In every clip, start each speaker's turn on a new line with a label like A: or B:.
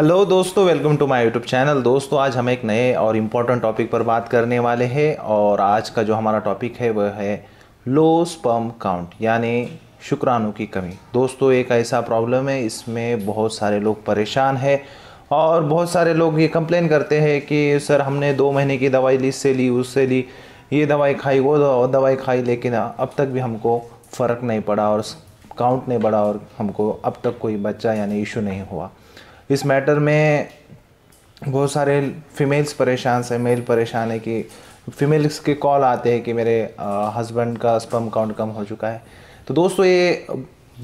A: hello दोस्तों welcome to my YouTube channel दोस्तों आज हम एक नए और इम्पॉर्टेंट टॉपिक पर बात करने वाले हैं और आज का जो हमारा टॉपिक है वह है लो स्पर्म काउंट यानी शुक्राणु की कमी दोस्तों एक ऐसा प्रॉब्लम है इसमें बहुत सारे लोग परेशान है और बहुत सारे लोग ये कंप्लेन करते हैं कि सर हमने दो महीने की दवाई ली इससे ली उससे ली ये दवाई खाई वो दवाई खाई लेकिन अब तक भी हमको फ़र्क नहीं पड़ा और काउंट नहीं बढ़ा और हमको अब तक कोई बच्चा यानी इशू नहीं हुआ इस मैटर में बहुत सारे फीमेल्स परेशान से मेल परेशान है कि फीमेल्स के कॉल आते हैं कि मेरे हस्बैंड का स्पम काउंट कम हो चुका है तो दोस्तों ये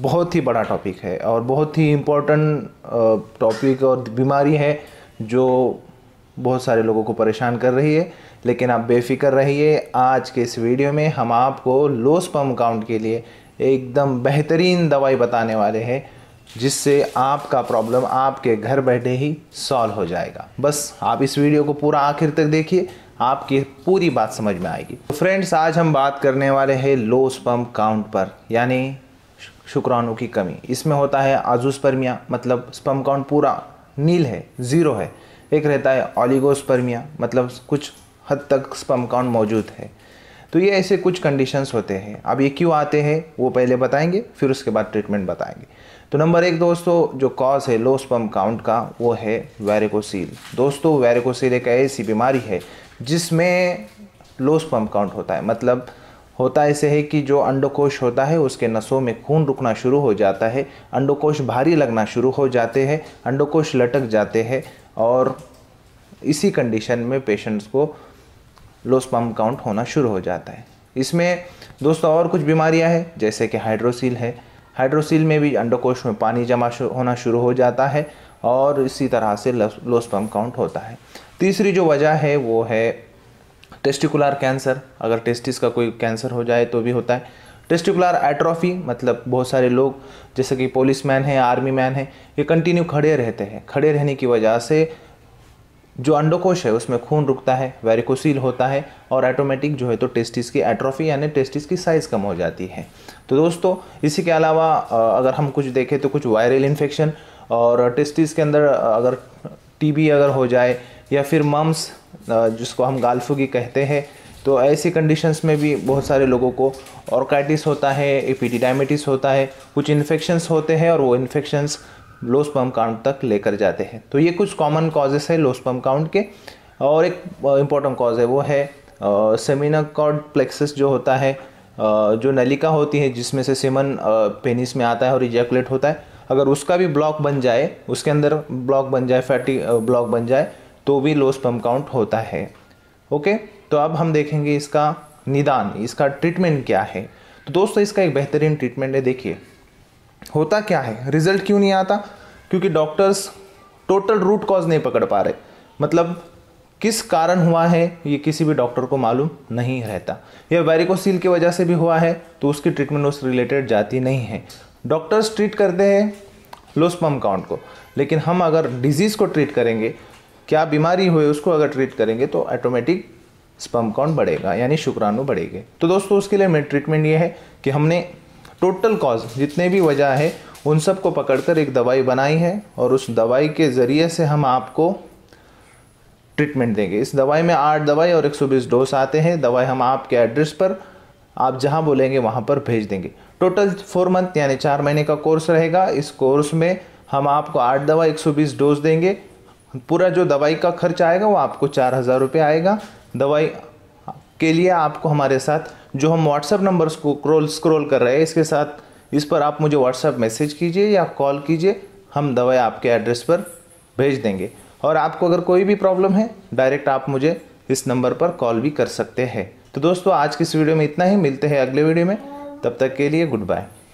A: बहुत ही बड़ा टॉपिक है और बहुत ही इम्पोर्टेंट टॉपिक और बीमारी है जो बहुत सारे लोगों को परेशान कर रही है लेकिन आप बेफिक्र रहिए आज के इस वीडियो में हम आपको लो स्पम काउंट के लिए एकदम बेहतरीन दवाई बताने वाले हैं जिससे आपका प्रॉब्लम आपके घर बैठे ही सॉल्व हो जाएगा बस आप इस वीडियो को पूरा आखिर तक देखिए आपकी पूरी बात समझ में आएगी तो फ्रेंड्स आज हम बात करने वाले हैं लो स्पम काउंट पर यानी शुक्राणु की कमी इसमें होता है आजूस्पर्मिया मतलब स्पम काउंट पूरा नील है ज़ीरो है एक रहता है ऑलिगोस्पर्मिया मतलब कुछ हद तक स्पम काउंट मौजूद है तो ये ऐसे कुछ कंडीशंस होते हैं अब ये क्यों आते हैं वो पहले बताएंगे फिर उसके बाद ट्रीटमेंट बताएंगे तो नंबर एक दोस्तों जो कॉज है लो स्पम काउंट का वो है वेरिकोसील दोस्तों वेरिकोसील एक ऐसी बीमारी है जिसमें लो स्पम काउंट होता है मतलब होता ऐसे है कि जो अंडोकोश होता है उसके नसों में खून रुकना शुरू हो जाता है अंडोकोश भारी लगना शुरू हो जाते हैं अंडोकोश लटक जाते हैं और इसी कंडीशन में पेशेंट्स को लो स्पम काउंट होना शुरू हो जाता है इसमें दोस्तों और कुछ बीमारियां हैं जैसे कि हाइड्रोसील है हाइड्रोसील में भी अंडकोश में पानी जमा होना शुरू हो जाता है और इसी तरह से लोस्पम काउंट होता है तीसरी जो वजह है वो है टेस्टिकुलर कैंसर अगर टेस्टिस का कोई कैंसर हो जाए तो भी होता है टेस्टिकुलर एट्रॉफी मतलब बहुत सारे लोग जैसे कि पुलिस मैन है आर्मी मैन है ये कंटिन्यू खड़े रहते हैं खड़े रहने की वजह से जो अंडोकोश है उसमें खून रुकता है वेरिकोसील होता है और ऑटोमेटिक जो है तो टेस्टिस की एट्रोफी यानी टेस्टिस की साइज़ कम हो जाती है तो दोस्तों इसी के अलावा अगर हम कुछ देखें तो कुछ वायरल इन्फेक्शन और टेस्टिस के अंदर अगर टीबी अगर हो जाए या फिर मम्स जिसको हम गालफुगी कहते हैं तो ऐसी कंडीशंस में भी बहुत सारे लोगों को ऑर्काइटिस होता है एपीडीडाइमेटिस होता है कुछ इन्फेक्शंस होते हैं और वो इन्फेक्शंस लो स्पर्म काउंट तक लेकर जाते हैं तो ये कुछ कॉमन कॉजेस है लो स्पर्म काउंट के और एक इम्पॉर्टेंट कॉज है वो है सेमिना प्लेक्सिस जो होता है जो नलिका होती है जिसमें से सेमन पेनिस में आता है और इजैकुलेट होता है अगर उसका भी ब्लॉक बन जाए उसके अंदर ब्लॉक बन जाए फैटी ब्लॉक बन जाए तो भी लो स्पर्म काउंट होता है ओके तो अब हम देखेंगे इसका निदान इसका ट्रीटमेंट क्या है तो दोस्तों इसका एक बेहतरीन ट्रीटमेंट है देखिए होता क्या है रिजल्ट क्यों नहीं आता क्योंकि डॉक्टर्स टोटल रूट कॉज नहीं पकड़ पा रहे मतलब किस कारण हुआ है ये किसी भी डॉक्टर को मालूम नहीं रहता यह वेरिकोसील की वजह से भी हुआ है तो उसकी ट्रीटमेंट उस रिलेटेड जाती नहीं है डॉक्टर्स ट्रीट करते हैं लोस्पम काउंट को लेकिन हम अगर डिजीज़ को ट्रीट करेंगे क्या बीमारी हुई उसको अगर ट्रीट करेंगे तो ऑटोमेटिक स्पम काउंट बढ़ेगा यानी शुक्राणु बढ़ेगी तो दोस्तों उसके लिए मेरी ट्रीटमेंट ये है कि हमने टोटल कॉज जितने भी वजह है उन सब को पकड़कर एक दवाई बनाई है और उस दवाई के ज़रिए से हम आपको ट्रीटमेंट देंगे इस दवाई में आठ दवाई और 120 डोज आते हैं दवाई हम आपके एड्रेस पर आप जहाँ बोलेंगे वहाँ पर भेज देंगे टोटल फोर मंथ यानी चार महीने का कोर्स रहेगा इस कोर्स में हम आपको आठ दवा 120 डोज देंगे पूरा जो दवाई का खर्च आएगा वो आपको चार हज़ार रुपये आएगा दवाई के लिए आपको हमारे साथ जो हम व्हाट्सअप नंबर को क्रोल कर रहे हैं इसके साथ इस पर आप मुझे व्हाट्सअप मैसेज कीजिए या कॉल कीजिए हम दवाई आपके एड्रेस पर भेज देंगे और आपको अगर कोई भी प्रॉब्लम है डायरेक्ट आप मुझे इस नंबर पर कॉल भी कर सकते हैं तो दोस्तों आज की इस वीडियो में इतना ही मिलते हैं अगले वीडियो में तब तक के लिए गुड बाय